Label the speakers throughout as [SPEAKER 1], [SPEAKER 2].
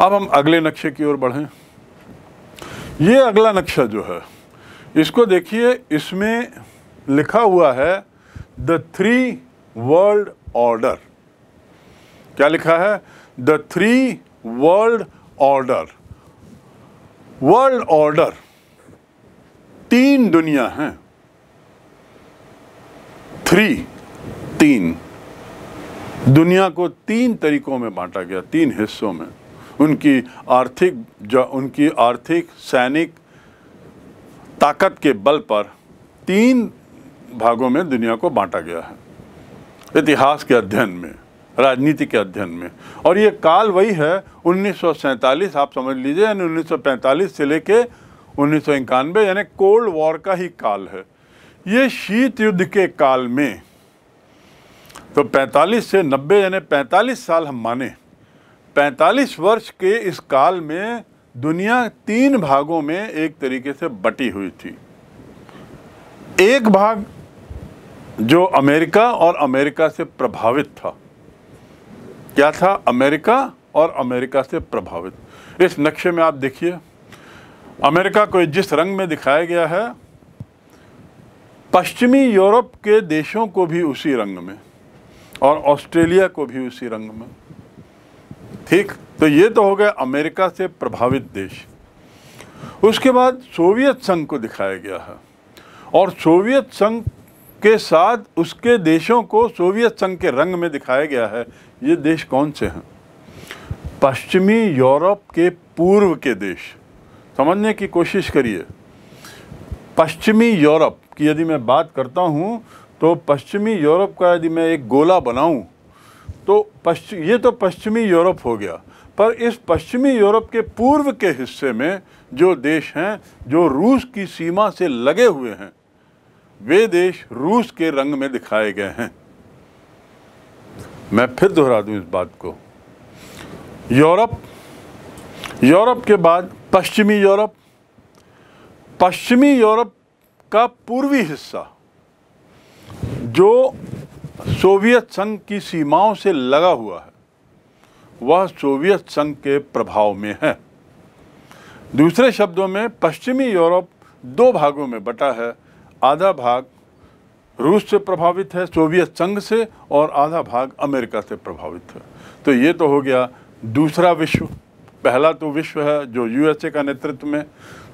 [SPEAKER 1] अब हम अगले नक्शे की ओर बढ़ें ये अगला नक्शा जो है इसको देखिए इसमें लिखा हुआ है द थ्री वर्ल्ड ऑर्डर क्या लिखा है the three world order world order तीन दुनिया हैं थ्री तीन दुनिया को तीन तरीकों में बांटा गया तीन हिस्सों में उनकी आर्थिक जो उनकी आर्थिक सैनिक ताकत के बल पर तीन भागों में दुनिया को बांटा गया है इतिहास के अध्ययन में राजनीति के अध्ययन में और ये काल वही है उन्नीस आप समझ लीजिए यानी 1945 से लेके उन्नीस यानी कोल्ड वॉर का ही काल है ये शीत युद्ध के काल में तो 45 से 90 यानी 45 साल हम माने 45 वर्ष के इस काल में दुनिया तीन भागों में एक तरीके से बटी हुई थी एक भाग जो अमेरिका और अमेरिका से प्रभावित था क्या था अमेरिका और अमेरिका से प्रभावित इस नक्शे में आप देखिए अमेरिका को जिस रंग में दिखाया गया है पश्चिमी यूरोप के देशों को भी उसी रंग में और ऑस्ट्रेलिया को भी उसी रंग में ठीक तो ये तो हो गया अमेरिका से प्रभावित देश उसके बाद सोवियत संघ को दिखाया गया है और सोवियत संघ के साथ उसके देशों को सोवियत संघ के रंग में दिखाया गया है ये देश कौन से हैं पश्चिमी यूरोप के पूर्व के देश समझने की कोशिश करिए पश्चिमी यूरोप की यदि मैं बात करता हूँ तो पश्चिमी यूरोप का यदि मैं एक गोला बनाऊँ तो पश्चिम ये तो पश्चिमी यूरोप हो गया पर इस पश्चिमी यूरोप के पूर्व के हिस्से में जो देश हैं जो रूस की सीमा से लगे हुए हैं वे देश रूस के रंग में दिखाए गए हैं मैं फिर दोहरा दूं इस बात को यूरोप यूरोप के बाद पश्चिमी यूरोप पश्चिमी यूरोप का पूर्वी हिस्सा जो सोवियत संघ की सीमाओं से लगा हुआ है वह सोवियत संघ के प्रभाव में है दूसरे शब्दों में पश्चिमी यूरोप दो भागों में बटा है आधा भाग रूस से प्रभावित है सोवियत संघ से और आधा भाग अमेरिका से प्रभावित है तो ये तो हो गया दूसरा विश्व पहला तो विश्व है जो यूएसए का नेतृत्व में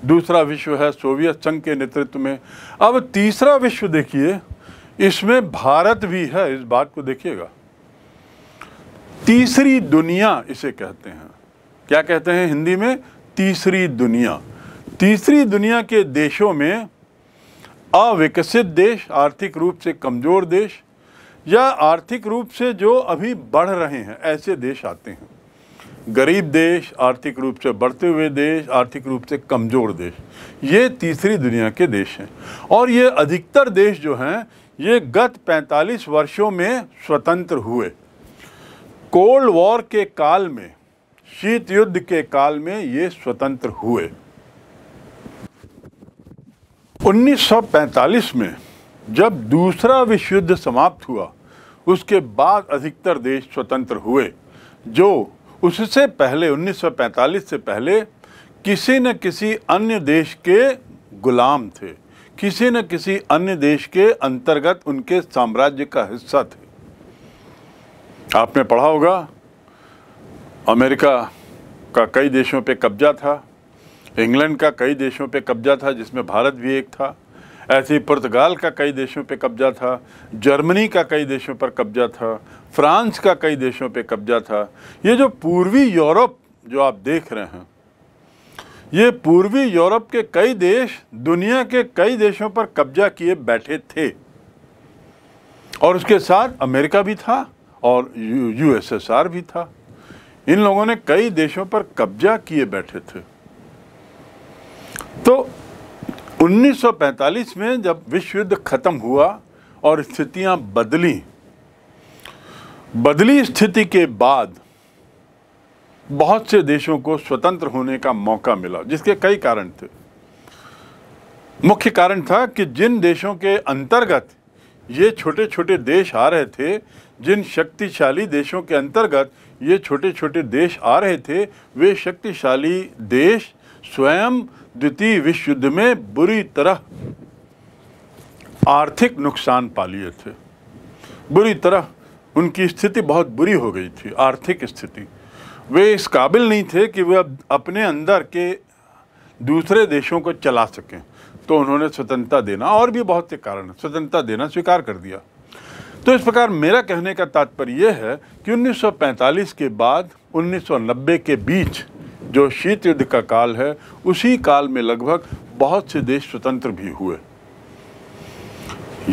[SPEAKER 1] दूसरा विश्व है सोवियत संघ के नेतृत्व में अब तीसरा विश्व देखिए इसमें भारत भी है इस बात को देखिएगा तीसरी दुनिया इसे कहते हैं क्या कहते हैं हिंदी में तीसरी दुनिया तीसरी दुनिया के देशों में अविकसित देश आर्थिक रूप से कमज़ोर देश या आर्थिक रूप से जो अभी बढ़ रहे हैं ऐसे देश आते हैं गरीब देश आर्थिक रूप से बढ़ते हुए देश आर्थिक रूप से कमज़ोर देश ये तीसरी दुनिया के देश हैं और ये अधिकतर देश जो हैं ये गत 45 वर्षों में स्वतंत्र हुए कोल्ड वॉर के काल में शीत युद्ध के काल में ये स्वतंत्र हुए 1945 में जब दूसरा विश्व युद्ध समाप्त हुआ उसके बाद अधिकतर देश स्वतंत्र हुए जो उससे पहले 1945 से पहले किसी न किसी अन्य देश के गुलाम थे किसी न किसी अन्य देश के अंतर्गत उनके साम्राज्य का हिस्सा थे आपने पढ़ा होगा अमेरिका का कई देशों पे कब्जा था इंग्लैंड का कई देशों पे कब्जा था जिसमें भारत भी एक था ऐसे ही पुर्तगाल का कई देशों पे कब्जा था जर्मनी का कई देशों पर कब्जा था फ्रांस का कई देशों पे कब्जा था ये जो पूर्वी यूरोप जो आप देख रहे हैं ये पूर्वी यूरोप के कई देश दुनिया के कई देशों पर कब्जा किए बैठे थे और उसके साथ अमेरिका भी था और यूएसएसआर भी था इन लोगों ने कई देशों पर कब्जा किए बैठे थे तो 1945 में जब विश्व युद्ध खत्म हुआ और स्थितियां बदली बदली स्थिति के बाद बहुत से देशों को स्वतंत्र होने का मौका मिला जिसके कई कारण थे मुख्य कारण था कि जिन देशों के अंतर्गत ये छोटे छोटे देश आ रहे थे जिन शक्तिशाली देशों के अंतर्गत ये छोटे छोटे देश आ रहे थे वे शक्तिशाली देश स्वयं द्वितीय विश्व युद्ध में बुरी तरह आर्थिक नुकसान पा लिए थे बुरी तरह उनकी स्थिति बहुत बुरी हो गई थी आर्थिक स्थिति वे इस काबिल नहीं थे कि वे अपने अंदर के दूसरे देशों को चला सकें तो उन्होंने स्वतंत्रता देना और भी बहुत से कारण स्वतंत्रता देना स्वीकार कर दिया तो इस प्रकार मेरा कहने का तात्पर्य यह है कि 1945 के बाद 1990 के बीच जो शीत युद्ध का काल है उसी काल में लगभग बहुत से देश स्वतंत्र भी हुए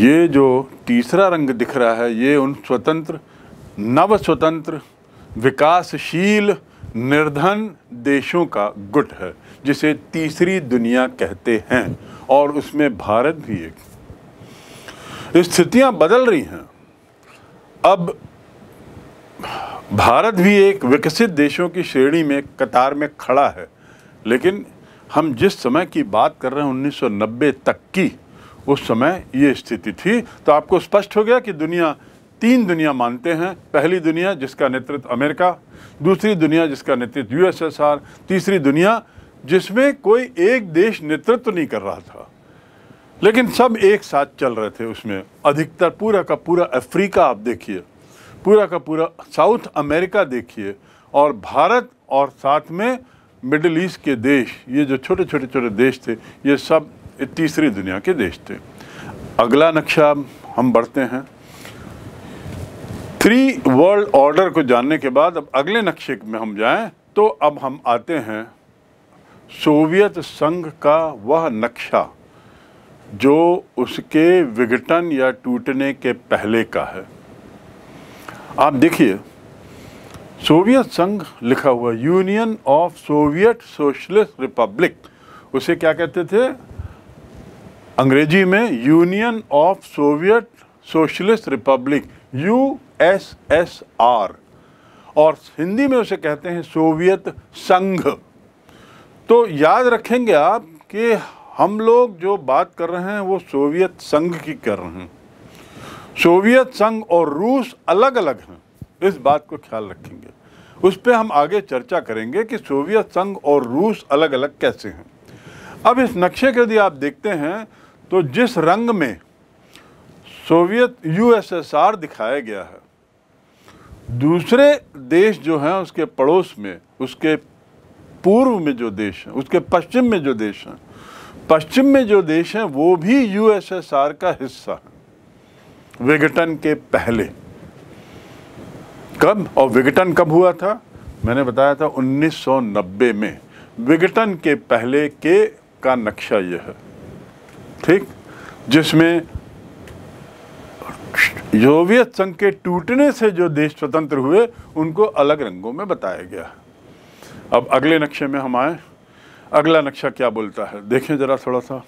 [SPEAKER 1] ये जो तीसरा रंग दिख रहा है ये उन स्वतंत्र नव स्वतंत्र विकासशील निर्धन देशों का गुट है जिसे तीसरी दुनिया कहते हैं और उसमें भारत भी एक स्थितियां बदल रही हैं अब भारत भी एक विकसित देशों की श्रेणी में कतार में खड़ा है लेकिन हम जिस समय की बात कर रहे हैं 1990 तक की उस समय ये स्थिति थी तो आपको स्पष्ट हो गया कि दुनिया तीन दुनिया मानते हैं पहली दुनिया जिसका नेतृत्व अमेरिका दूसरी दुनिया जिसका नेतृत्व यूएसएसआर तीसरी दुनिया जिसमें कोई एक देश नेतृत्व नहीं कर रहा था लेकिन सब एक साथ चल रहे थे उसमें अधिकतर पूरा का पूरा अफ्रीका आप देखिए पूरा का पूरा साउथ अमेरिका देखिए और भारत और साथ में मिडल ईस्ट के देश ये जो छोटे छोटे छोटे देश थे ये सब तीसरी दुनिया के देश थे अगला नक्शा हम बढ़ते हैं थ्री वर्ल्ड ऑर्डर को जानने के बाद अब अगले नक्शे में हम जाएं तो अब हम आते हैं सोवियत संघ का वह नक्शा जो उसके विघटन या टूटने के पहले का है आप देखिए सोवियत संघ लिखा हुआ Union of Soviet Socialist Republic उसे क्या कहते थे अंग्रेजी में Union of Soviet Socialist Republic U S S R और हिंदी में उसे कहते हैं सोवियत संघ तो याद रखेंगे आप कि हम लोग जो बात कर रहे हैं वो सोवियत संघ की कर रहे हैं सोवियत संघ और रूस अलग अलग हैं इस बात को ख्याल रखेंगे उस पर हम आगे चर्चा करेंगे कि सोवियत संघ और रूस अलग अलग कैसे हैं अब इस नक्शे के यदि आप देखते हैं तो जिस रंग में सोवियत यूएसएसआर दिखाया गया है दूसरे देश जो हैं उसके पड़ोस में उसके पूर्व में जो देश हैं उसके पश्चिम में जो देश हैं पश्चिम में जो देश हैं वो भी यूएसएसआर का हिस्सा है विघटन के पहले कब और विघटन कब हुआ था मैंने बताया था 1990 में विघटन के पहले के का नक्शा यह है ठीक जिसमें सोवियत संघ के टूटने से जो देश स्वतंत्र हुए उनको अलग रंगों में बताया गया अब अगले नक्शे में हम आए अगला नक्शा क्या बोलता है देखें जरा थोड़ा सा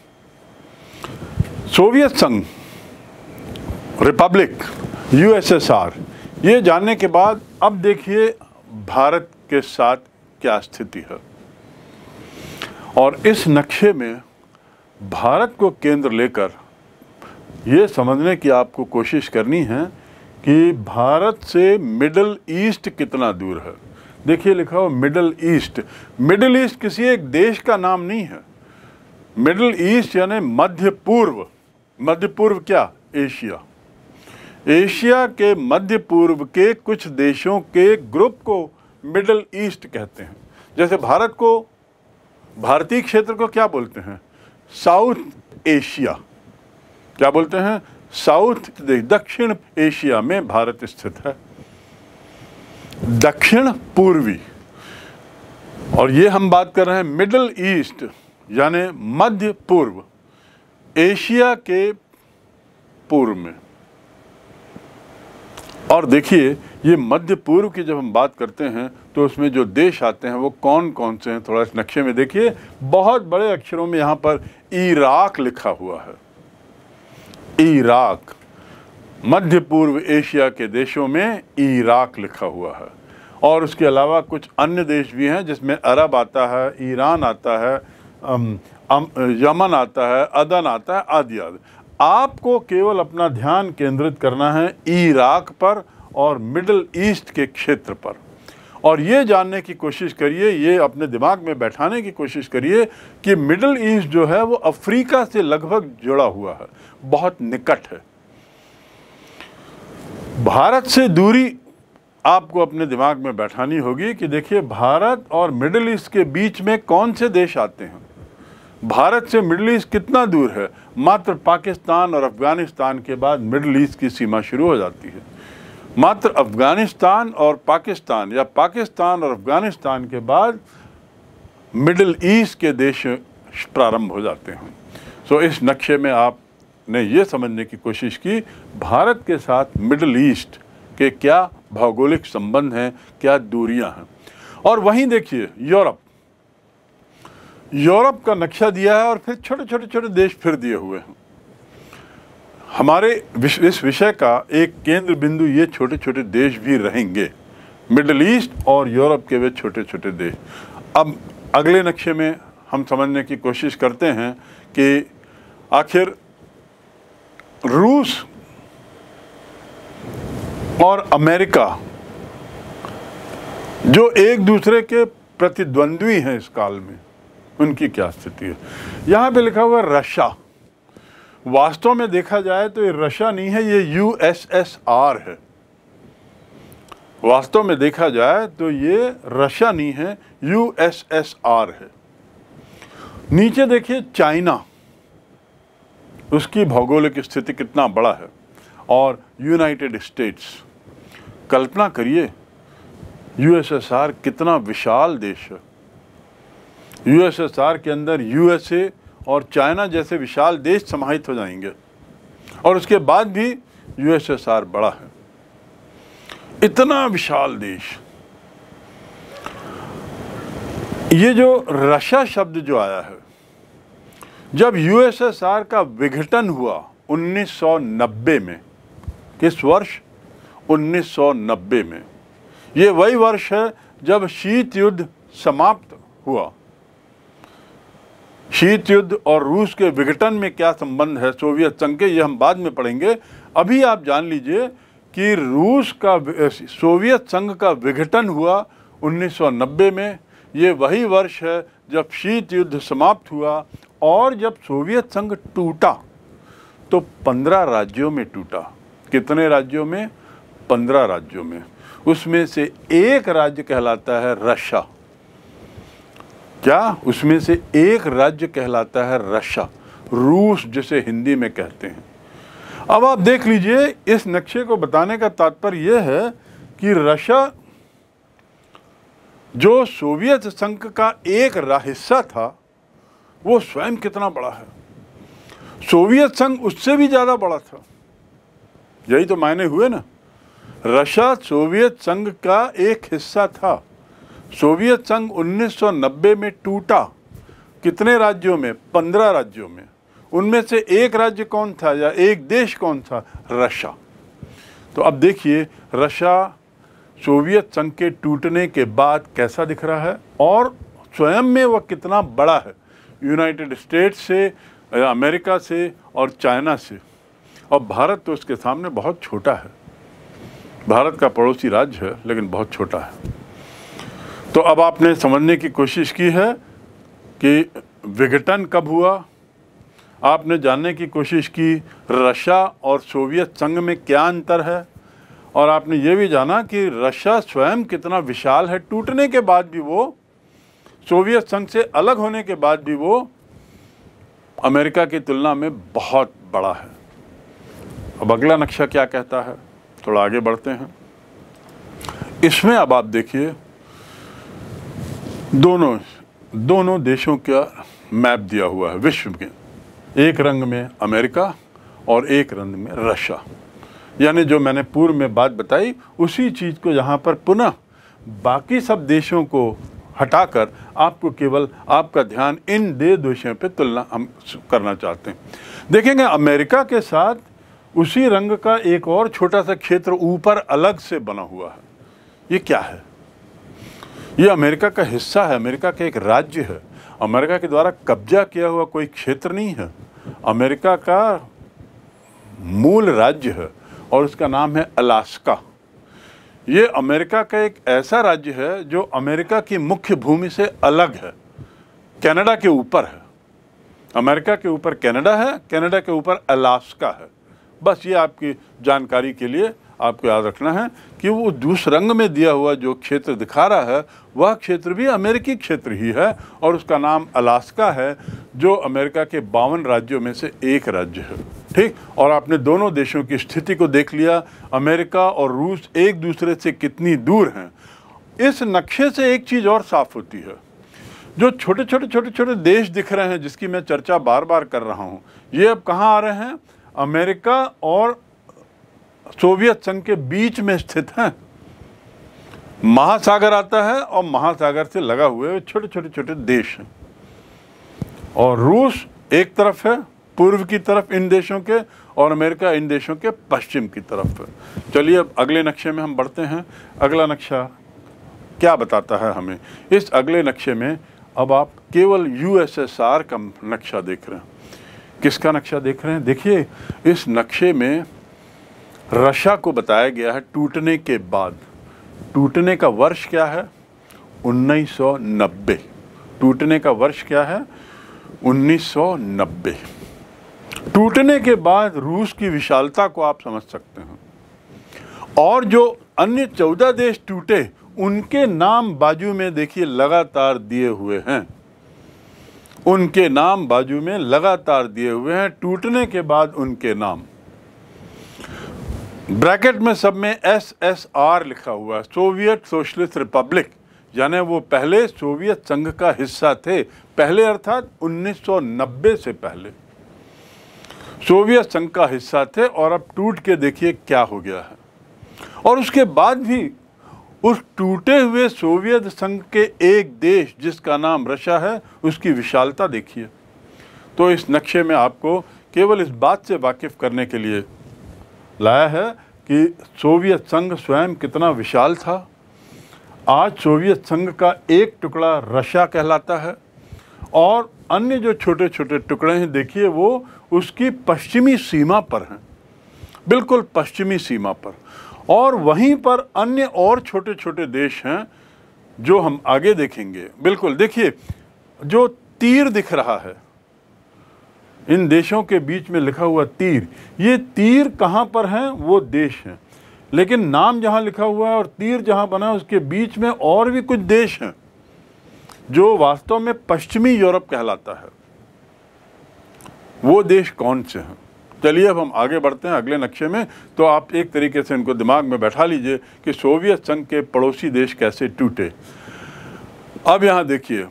[SPEAKER 1] सोवियत संघ रिपब्लिक यूएसएसआर ये जानने के बाद अब देखिए भारत के साथ क्या स्थिति है और इस नक्शे में भारत को केंद्र लेकर ये समझने की आपको कोशिश करनी है कि भारत से मिडल ईस्ट कितना दूर है देखिए लिखा हो मिडल ईस्ट मिडल ईस्ट किसी एक देश का नाम नहीं है मिडल ईस्ट यानी मध्य पूर्व मध्य पूर्व क्या एशिया एशिया के मध्य पूर्व के कुछ देशों के ग्रुप को मिडल ईस्ट कहते हैं जैसे भारत को भारतीय क्षेत्र को क्या बोलते हैं साउथ एशिया क्या बोलते हैं साउथ दक्षिण एशिया में भारत स्थित है दक्षिण पूर्वी और ये हम बात कर रहे हैं मिडल ईस्ट यानी मध्य पूर्व एशिया के पूर्व में और देखिए ये मध्य पूर्व की जब हम बात करते हैं तो उसमें जो देश आते हैं वो कौन कौन से हैं थोड़ा इस नक्शे में देखिए बहुत बड़े अक्षरों में यहाँ पर इराक लिखा हुआ है इराक मध्य पूर्व एशिया के देशों में इराक लिखा हुआ है और उसके अलावा कुछ अन्य देश भी हैं जिसमें अरब आता है ईरान आता है यमन आता है अदन आता है आदि आदि आपको केवल अपना ध्यान केंद्रित करना है इराक पर और मिडल ईस्ट के क्षेत्र पर और ये जानने की कोशिश करिए ये अपने दिमाग में बैठाने की कोशिश करिए कि मिडल ईस्ट जो है वो अफ्रीका से लगभग जुड़ा हुआ है बहुत निकट है भारत से दूरी आपको अपने दिमाग में बैठानी होगी कि देखिए भारत और मिडल ईस्ट के बीच में कौन से देश आते हैं भारत से मिडल ईस्ट कितना दूर है मात्र पाकिस्तान और अफगानिस्तान के बाद मिडल ईस्ट की सीमा शुरू हो जाती है मात्र अफ़गानिस्तान और पाकिस्तान या पाकिस्तान और अफ़गानिस्तान के बाद मिडिल ईस्ट के देश प्रारंभ हो जाते हैं सो so, इस नक्शे में आपने ये समझने की कोशिश की भारत के साथ मिडिल ईस्ट के क्या भौगोलिक संबंध हैं क्या दूरियां हैं और वहीं देखिए यूरोप यूरोप का नक्शा दिया है और फिर छोटे छोटे छोटे देश फिर दिए हुए हैं हमारे इस विषय का एक केंद्र बिंदु ये छोटे छोटे देश भी रहेंगे मिडल ईस्ट और यूरोप के वे छोटे छोटे देश अब अगले नक्शे में हम समझने की कोशिश करते हैं कि आखिर रूस और अमेरिका जो एक दूसरे के प्रतिद्वंद्वी हैं इस काल में उनकी क्या स्थिति है यहाँ पे लिखा हुआ रशा वास्तव में देखा जाए तो ये रशिया नहीं है ये यूएसएसआर है वास्तव में देखा जाए तो ये रशिया नहीं है यूएसएसआर है नीचे देखिए चाइना उसकी भौगोलिक स्थिति कितना बड़ा है और यूनाइटेड स्टेट्स कल्पना करिए यूएसएसआर कितना विशाल देश है यूएसएसआर के अंदर यूएसए और चाइना जैसे विशाल देश समाहित हो जाएंगे और उसके बाद भी यूएसएसआर बड़ा है इतना विशाल देश ये जो रशिया शब्द जो आया है जब यूएसएसआर का विघटन हुआ 1990 में किस वर्ष 1990 में ये वही वर्ष है जब शीत युद्ध समाप्त हुआ शीत युद्ध और रूस के विघटन में क्या संबंध है सोवियत संघ के ये हम बाद में पढ़ेंगे अभी आप जान लीजिए कि रूस का सोवियत संघ का विघटन हुआ 1990 में ये वही वर्ष है जब शीत युद्ध समाप्त हुआ और जब सोवियत संघ टूटा तो 15 राज्यों में टूटा कितने राज्यों में 15 राज्यों में उसमें से एक राज्य कहलाता है रशा क्या उसमें से एक राज्य कहलाता है रशा रूस जिसे हिंदी में कहते हैं अब आप देख लीजिए इस नक्शे को बताने का तात्पर्य यह है कि रशिया जो सोवियत संघ का एक हिस्सा था वो स्वयं कितना बड़ा है सोवियत संघ उससे भी ज़्यादा बड़ा था यही तो मायने हुए ना रशिया सोवियत संघ का एक हिस्सा था सोवियत संघ 1990 में टूटा कितने राज्यों में पंद्रह राज्यों में उनमें से एक राज्य कौन था या एक देश कौन था रशा तो अब देखिए रशिया सोवियत संघ के टूटने के बाद कैसा दिख रहा है और स्वयं में वह कितना बड़ा है यूनाइटेड स्टेट्स से अमेरिका से और चाइना से और भारत तो उसके सामने बहुत छोटा है भारत का पड़ोसी राज्य है लेकिन बहुत छोटा है तो अब आपने समझने की कोशिश की है कि विघटन कब हुआ आपने जानने की कोशिश की रशिया और सोवियत संघ में क्या अंतर है और आपने ये भी जाना कि रशिया स्वयं कितना विशाल है टूटने के बाद भी वो सोवियत संघ से अलग होने के बाद भी वो अमेरिका की तुलना में बहुत बड़ा है अब अगला नक्शा क्या कहता है थोड़ा आगे बढ़ते हैं इसमें अब आप देखिए दोनों दोनों देशों का मैप दिया हुआ है विश्व के एक रंग में अमेरिका और एक रंग में रशिया यानी जो मैंने पूर्व में बात बताई उसी चीज़ को यहाँ पर पुनः बाकी सब देशों को हटाकर आपको केवल आपका ध्यान इन दे देशों पर तुलना हम करना चाहते हैं देखेंगे अमेरिका के साथ उसी रंग का एक और छोटा सा क्षेत्र ऊपर अलग से बना हुआ है ये क्या है ये अमेरिका का हिस्सा है अमेरिका का एक राज्य है अमेरिका के द्वारा कब्जा किया हुआ कोई क्षेत्र नहीं है अमेरिका का मूल राज्य है और उसका नाम है अलास्का ये अमेरिका का एक ऐसा राज्य है जो अमेरिका की मुख्य भूमि से अलग है कनाडा के ऊपर है अमेरिका के ऊपर कनाडा है कनाडा के ऊपर अलास्का है बस ये आपकी जानकारी के लिए आपको याद रखना है कि वो दूस रंग में दिया हुआ जो क्षेत्र दिखा रहा है वह क्षेत्र भी अमेरिकी क्षेत्र ही है और उसका नाम अलास्का है जो अमेरिका के बावन राज्यों में से एक राज्य है ठीक और आपने दोनों देशों की स्थिति को देख लिया अमेरिका और रूस एक दूसरे से कितनी दूर हैं इस नक्शे से एक चीज़ और साफ होती है जो छोटे छोटे छोटे छोटे देश दिख रहे हैं जिसकी मैं चर्चा बार बार कर रहा हूँ ये अब कहाँ आ रहे हैं अमेरिका और सोवियत संघ के बीच में स्थित हैं महासागर आता है और महासागर से लगा हुए छोटे छोटे छोटे देश हैं और रूस एक तरफ है पूर्व की तरफ इन देशों के और अमेरिका इन देशों के पश्चिम की तरफ है चलिए अब अगले नक्शे में हम बढ़ते हैं अगला नक्शा क्या बताता है हमें इस अगले नक्शे में अब आप केवल यूएसएसआर का नक्शा देख रहे हैं किसका नक्शा देख रहे हैं देखिए इस नक्शे में रशा को बताया गया है टूटने के बाद टूटने का वर्ष क्या है 1990 टूटने का वर्ष क्या है 1990 टूटने के बाद रूस की विशालता को आप समझ सकते हैं और जो अन्य चौदह देश टूटे उनके नाम बाजू में देखिए लगातार दिए हुए हैं उनके नाम बाजू में लगातार दिए हुए हैं टूटने के बाद उनके नाम ब्रैकेट में सब में एस एस आर लिखा हुआ है सोवियत सोशलिस्ट रिपब्लिक यानी वो पहले सोवियत संघ का हिस्सा थे पहले अर्थात 1990 से पहले सोवियत संघ का हिस्सा थे और अब टूट के देखिए क्या हो गया है और उसके बाद भी उस टूटे हुए सोवियत संघ के एक देश जिसका नाम रशिया है उसकी विशालता देखिए तो इस नक्शे में आपको केवल इस बात से वाकिफ़ करने के लिए लाया है कि सोवियत संघ स्वयं कितना विशाल था आज सोवियत संघ का एक टुकड़ा रशिया कहलाता है और अन्य जो छोटे छोटे टुकड़े हैं देखिए वो उसकी पश्चिमी सीमा पर हैं बिल्कुल पश्चिमी सीमा पर और वहीं पर अन्य और छोटे छोटे देश हैं जो हम आगे देखेंगे बिल्कुल देखिए जो तीर दिख रहा है इन देशों के बीच में लिखा हुआ तीर ये तीर कहाँ पर हैं वो देश हैं लेकिन नाम जहाँ लिखा हुआ है और तीर जहाँ बना है उसके बीच में और भी कुछ देश हैं जो वास्तव में पश्चिमी यूरोप कहलाता है वो देश कौन से हैं चलिए अब हम आगे बढ़ते हैं अगले नक्शे में तो आप एक तरीके से इनको दिमाग में बैठा लीजिए कि सोवियत संघ के पड़ोसी देश कैसे टूटे अब यहाँ देखिए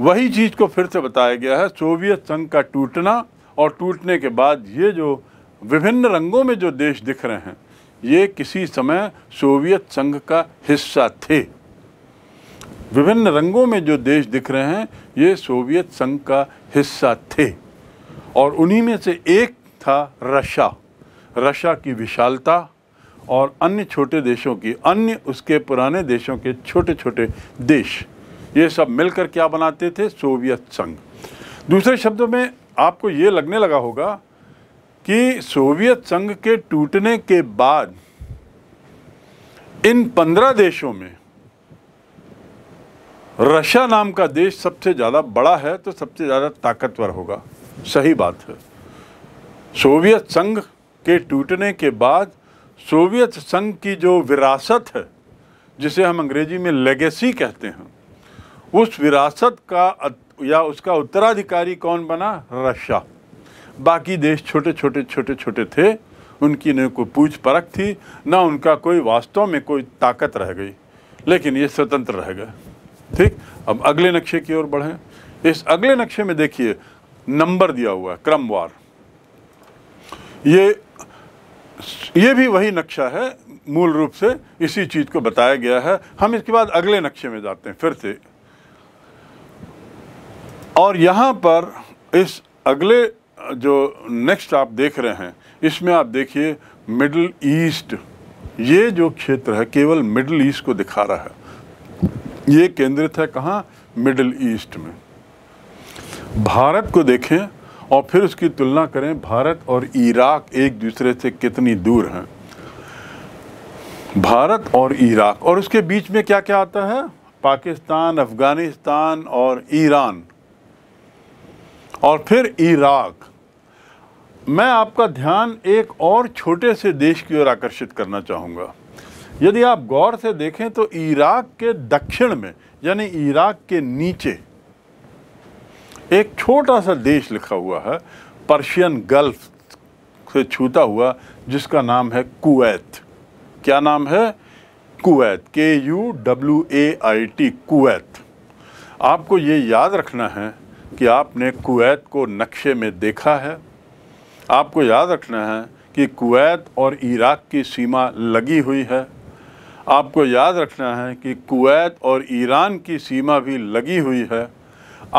[SPEAKER 1] वही चीज़ को फिर से बताया गया है सोवियत संघ का टूटना और टूटने के बाद ये जो विभिन्न रंगों में जो देश दिख रहे हैं ये किसी समय सोवियत संघ का हिस्सा थे विभिन्न रंगों में जो देश दिख रहे हैं ये सोवियत संघ का हिस्सा थे और उन्हीं में से एक था रशा रशा की विशालता और अन्य छोटे देशों की अन्य उसके पुराने देशों के छोटे छोटे देश ये सब मिलकर क्या बनाते थे सोवियत संघ दूसरे शब्दों में आपको ये लगने लगा होगा कि सोवियत संघ के टूटने के बाद इन पंद्रह देशों में रशिया नाम का देश सबसे ज़्यादा बड़ा है तो सबसे ज़्यादा ताकतवर होगा सही बात है सोवियत संघ के टूटने के बाद सोवियत संघ की जो विरासत है जिसे हम अंग्रेजी में लेगेसी कहते हैं उस विरासत का या उसका उत्तराधिकारी कौन बना रशिया बाकी देश छोटे छोटे छोटे छोटे थे उनकी न कोई पूछ परख थी ना उनका कोई वास्तव में कोई ताकत रह गई लेकिन ये स्वतंत्र रह गए ठीक अब अगले नक्शे की ओर बढ़ें इस अगले नक्शे में देखिए नंबर दिया हुआ है क्रमवार ये ये भी वही नक्शा है मूल रूप से इसी चीज़ को बताया गया है हम इसके बाद अगले नक्शे में जाते हैं फिर से और यहाँ पर इस अगले जो नेक्स्ट आप देख रहे हैं इसमें आप देखिए मिडल ईस्ट ये जो क्षेत्र है केवल मिडल ईस्ट को दिखा रहा है ये केंद्रित है कहाँ मिडल ईस्ट में भारत को देखें और फिर उसकी तुलना करें भारत और इराक एक दूसरे से कितनी दूर हैं भारत और इराक और उसके बीच में क्या क्या आता है पाकिस्तान अफ़गानिस्तान और ईरान और फिर इराक़ मैं आपका ध्यान एक और छोटे से देश की ओर आकर्षित करना चाहूँगा यदि आप गौर से देखें तो इराक के दक्षिण में यानी इराक के नीचे एक छोटा सा देश लिखा हुआ है पर्शियन गल्फ से छूता हुआ जिसका नाम है कुवैत क्या नाम है Kuwait K U W A I T Kuwait आपको ये याद रखना है कि आपने कुवैत को नक्शे में देखा है आपको याद रखना है कि कुवैत और इराक़ की सीमा लगी हुई है आपको याद रखना है कि कुवैत और ईरान की सीमा भी लगी हुई है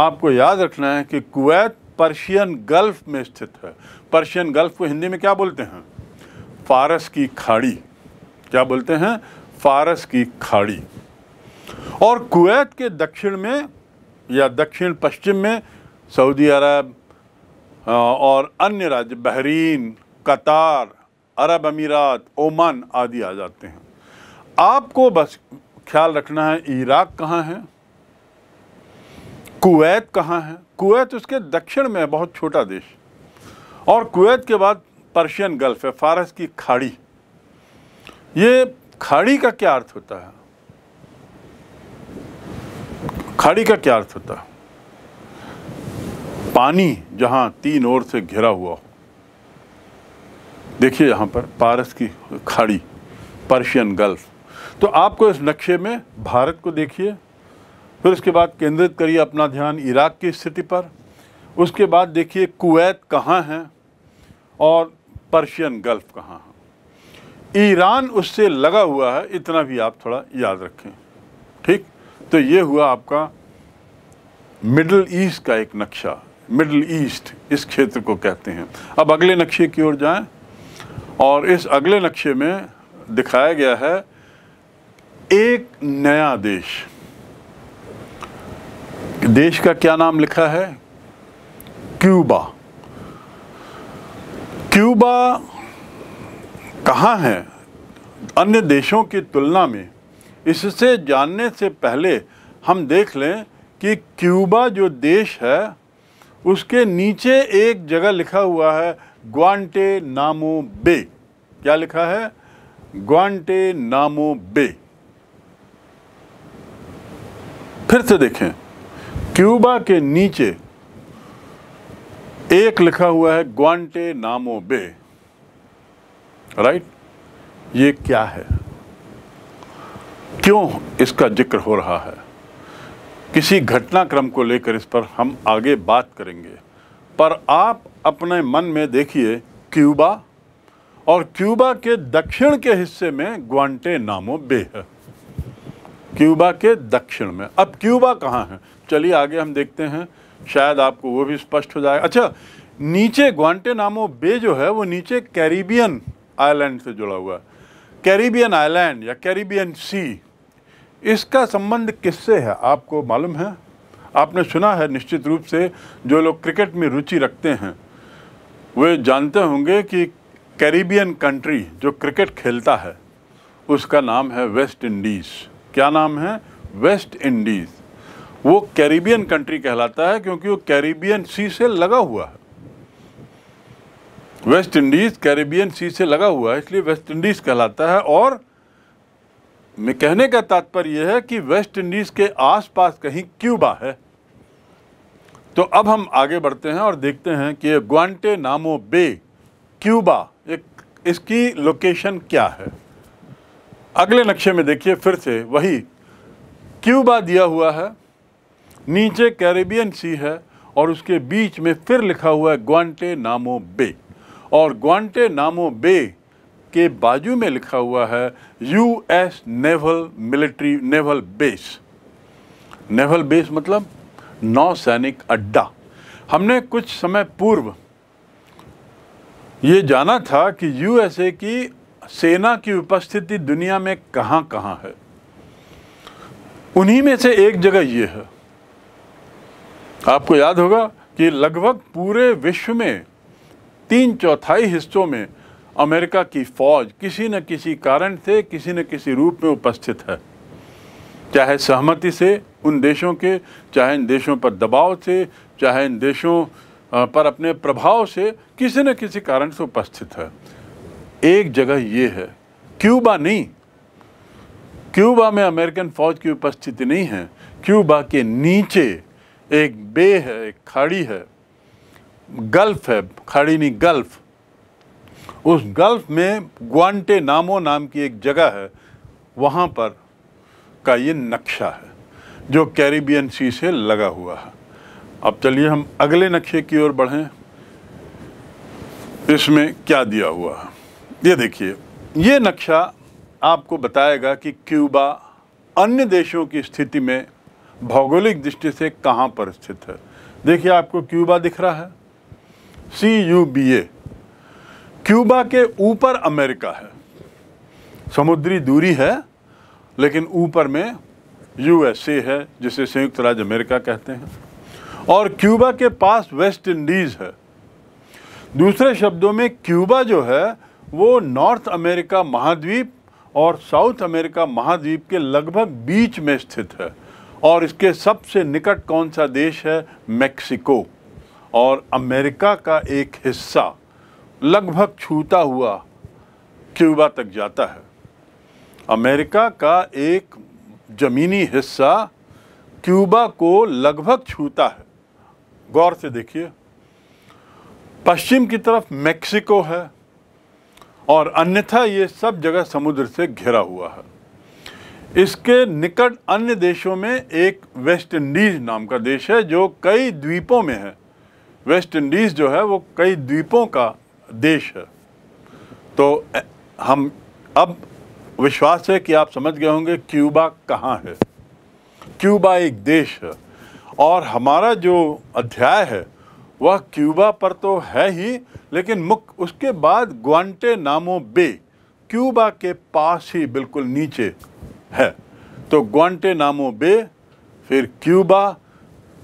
[SPEAKER 1] आपको याद रखना है कि कुवैत पर्शियन गल्फ़ में स्थित है पर्शियन गल्फ़ को हिंदी में क्या बोलते हैं फारस की खाड़ी क्या बोलते हैं फारस की खाड़ी और कुवैत के दक्षिण में या दक्षिण पश्चिम में सऊदी अरब और अन्य राज्य बहरीन कतार अरब अमीरात ओमान आदि आ जाते हैं आपको बस ख्याल रखना है इराक कहाँ है कुवैत कहाँ है कुवैत उसके दक्षिण में है बहुत छोटा देश और कुवैत के बाद पर्शियन गल्फ है फारस की खाड़ी ये खाड़ी का क्या अर्थ होता है खाड़ी का क्या अर्थ होता पानी जहां तीन ओर से घिरा हुआ हो देखिए यहां पर पारस की खाड़ी पर्शियन गल्फ तो आपको इस नक्शे में भारत को देखिए फिर उसके बाद केंद्रित करिए अपना ध्यान इराक़ की स्थिति पर उसके बाद देखिए कुवैत कहाँ है और पर्शियन गल्फ कहाँ है ईरान उससे लगा हुआ है इतना भी आप थोड़ा याद रखें ठीक तो ये हुआ आपका मिडल ईस्ट का एक नक्शा मिडल ईस्ट इस क्षेत्र को कहते हैं अब अगले नक्शे की ओर जाएं और इस अगले नक्शे में दिखाया गया है एक नया देश देश का क्या नाम लिखा है क्यूबा क्यूबा कहाँ है अन्य देशों की तुलना में इससे जानने से पहले हम देख लें कि क्यूबा जो देश है उसके नीचे एक जगह लिखा हुआ है ग्वान्टे नामो बे क्या लिखा है ग्वान्टे नामो बे फिर से देखें क्यूबा के नीचे एक लिखा हुआ है ग्वान्टे नामो बे राइट ये क्या है क्यों इसका जिक्र हो रहा है किसी घटनाक्रम को लेकर इस पर हम आगे बात करेंगे पर आप अपने मन में देखिए क्यूबा और क्यूबा के दक्षिण के हिस्से में ग्वांटे नामो बे है क्यूबा के दक्षिण में अब क्यूबा कहाँ है चलिए आगे हम देखते हैं शायद आपको वो भी स्पष्ट हो जाएगा अच्छा नीचे ग्वांटे नामो बे जो है वो नीचे कैरिबियन आइलैंड से जुड़ा हुआ है कैरिबियन आइलैंड या कैरिबियन सी इसका संबंध किससे है आपको मालूम है आपने सुना है निश्चित रूप से जो लोग क्रिकेट में रुचि रखते हैं वे जानते होंगे कि कैरिबियन कंट्री जो क्रिकेट खेलता है उसका नाम है वेस्ट इंडीज़ क्या नाम है वेस्ट इंडीज़ वो कैरिबियन कंट्री कहलाता है क्योंकि वो कैरिबियन सी से लगा हुआ है वेस्ट इंडीज़ कैरेबियन सी से लगा हुआ है इसलिए वेस्ट इंडीज़ कहलाता है और मैं कहने का तात्पर्य यह है कि वेस्ट इंडीज़ के आसपास कहीं क्यूबा है तो अब हम आगे बढ़ते हैं और देखते हैं कि ग्वान्टे नामो बे क्यूबा एक इसकी लोकेशन क्या है अगले नक्शे में देखिए फिर से वही क्यूबा दिया हुआ है नीचे कैरेबियन सी है और उसके बीच में फिर लिखा हुआ है ग्वान्टे नामो बे और ग्वान्टे नामो बे के बाजू में लिखा हुआ है US naval military naval base naval base मतलब नौ सैनिक अड्डा हमने कुछ समय पूर्व ये जाना था कि यूएसए की सेना की उपस्थिति दुनिया में कहाँ कहाँ है उन्हीं में से एक जगह ये है आपको याद होगा कि लगभग पूरे विश्व में तीन चौथाई हिस्सों में अमेरिका की फ़ौज किसी न किसी कारण से किसी न किसी रूप में उपस्थित है चाहे सहमति से उन देशों के चाहे इन देशों पर दबाव से चाहे इन देशों पर अपने प्रभाव से किसी न किसी कारण से उपस्थित है एक जगह ये है क्यूबा नहीं क्यूबा में अमेरिकन फ़ौज की उपस्थिति नहीं है क्यूबा के नीचे एक बे है एक खाड़ी है गल्फ है खाड़ीनी गल्फ उस गल्फ में ग्वान्टे नामो नाम की एक जगह है वहाँ पर का ये नक्शा है जो कैरिबियन सी से लगा हुआ है अब चलिए हम अगले नक्शे की ओर बढ़ें इसमें क्या दिया हुआ है ये देखिए ये नक्शा आपको बताएगा कि क्यूबा अन्य देशों की स्थिति में भौगोलिक दृष्टि से कहाँ पर स्थित है देखिए आपको क्यूबा दिख रहा है C U B A Cuba के ऊपर अमेरिका है समुद्री दूरी है लेकिन ऊपर में यूएसए है जिसे संयुक्त राज्य अमेरिका कहते हैं और क्यूबा के पास वेस्ट इंडीज़ है दूसरे शब्दों में क्यूबा जो है वो नॉर्थ अमेरिका महाद्वीप और साउथ अमेरिका महाद्वीप के लगभग बीच में स्थित है और इसके सबसे निकट कौन सा देश है मेक्सिको और अमेरिका का एक हिस्सा लगभग छूता हुआ क्यूबा तक जाता है अमेरिका का एक ज़मीनी हिस्सा क्यूबा को लगभग छूता है गौर से देखिए पश्चिम की तरफ मेक्सिको है और अन्यथा ये सब जगह समुद्र से घिरा हुआ है इसके निकट अन्य देशों में एक वेस्ट इंडीज़ नाम का देश है जो कई द्वीपों में है वेस्ट इंडीज़ जो है वो कई द्वीपों का देश है तो हम अब विश्वास है कि आप समझ गए होंगे क्यूबा कहाँ है क्यूबा एक देश है और हमारा जो अध्याय है वह क्यूबा पर तो है ही लेकिन मुख उसके बाद ग्वान्टे नामो बे क्यूबा के पास ही बिल्कुल नीचे है तो ग्वान्टे नामो बे फिर क्यूबा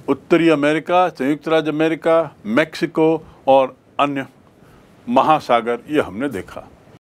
[SPEAKER 1] उत्तरी अमेरिका संयुक्त राज्य अमेरिका मेक्सिको और अन्य महासागर ये हमने देखा